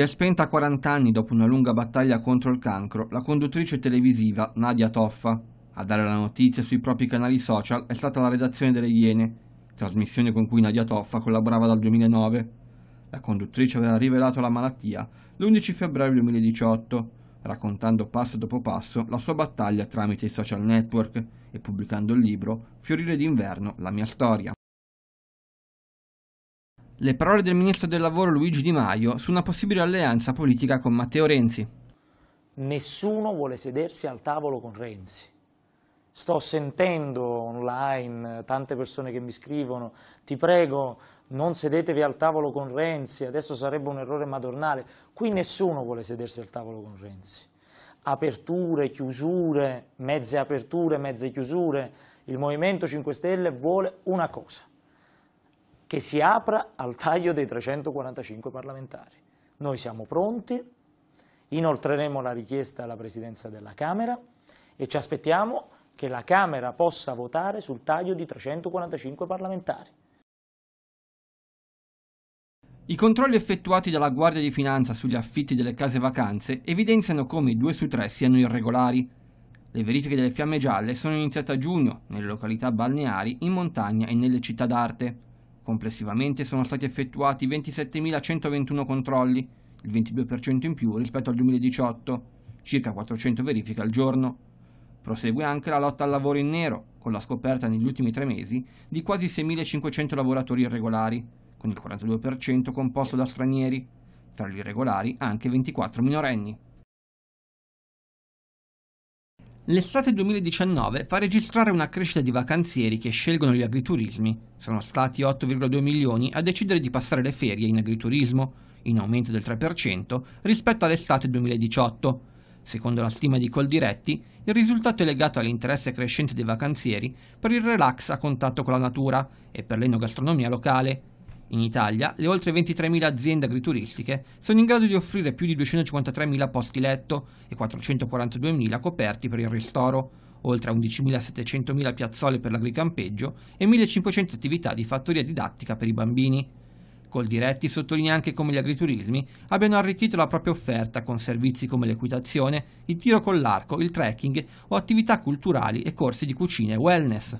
Si è spenta a 40 anni dopo una lunga battaglia contro il cancro la conduttrice televisiva Nadia Toffa. A dare la notizia sui propri canali social è stata la redazione delle Iene, trasmissione con cui Nadia Toffa collaborava dal 2009. La conduttrice aveva rivelato la malattia l'11 febbraio 2018, raccontando passo dopo passo la sua battaglia tramite i social network e pubblicando il libro Fiorire d'inverno, la mia storia le parole del ministro del lavoro Luigi Di Maio su una possibile alleanza politica con Matteo Renzi. Nessuno vuole sedersi al tavolo con Renzi. Sto sentendo online tante persone che mi scrivono, ti prego non sedetevi al tavolo con Renzi, adesso sarebbe un errore madornale. Qui nessuno vuole sedersi al tavolo con Renzi. Aperture, chiusure, mezze aperture, mezze chiusure. Il Movimento 5 Stelle vuole una cosa, che si apra al taglio dei 345 parlamentari. Noi siamo pronti, inoltreremo la richiesta alla Presidenza della Camera e ci aspettiamo che la Camera possa votare sul taglio di 345 parlamentari. I controlli effettuati dalla Guardia di Finanza sugli affitti delle case vacanze evidenziano come i due su tre siano irregolari. Le verifiche delle fiamme gialle sono iniziate a giugno nelle località balneari, in montagna e nelle città d'arte. Complessivamente sono stati effettuati 27.121 controlli, il 22% in più rispetto al 2018, circa 400 verifiche al giorno. Prosegue anche la lotta al lavoro in nero, con la scoperta negli ultimi tre mesi di quasi 6.500 lavoratori irregolari, con il 42% composto da stranieri, tra gli irregolari anche 24 minorenni. L'estate 2019 fa registrare una crescita di vacanzieri che scelgono gli agriturismi. Sono stati 8,2 milioni a decidere di passare le ferie in agriturismo, in aumento del 3% rispetto all'estate 2018. Secondo la stima di Coldiretti, il risultato è legato all'interesse crescente dei vacanzieri per il relax a contatto con la natura e per l'enogastronomia locale, in Italia, le oltre 23.000 aziende agrituristiche sono in grado di offrire più di 253.000 posti letto e 442.000 coperti per il ristoro, oltre a 11.700.000 piazzole per l'agricampeggio e 1.500 attività di fattoria didattica per i bambini. Coldiretti sottolinea anche come gli agriturismi abbiano arricchito la propria offerta con servizi come l'equitazione, il tiro con l'arco, il trekking o attività culturali e corsi di cucina e wellness.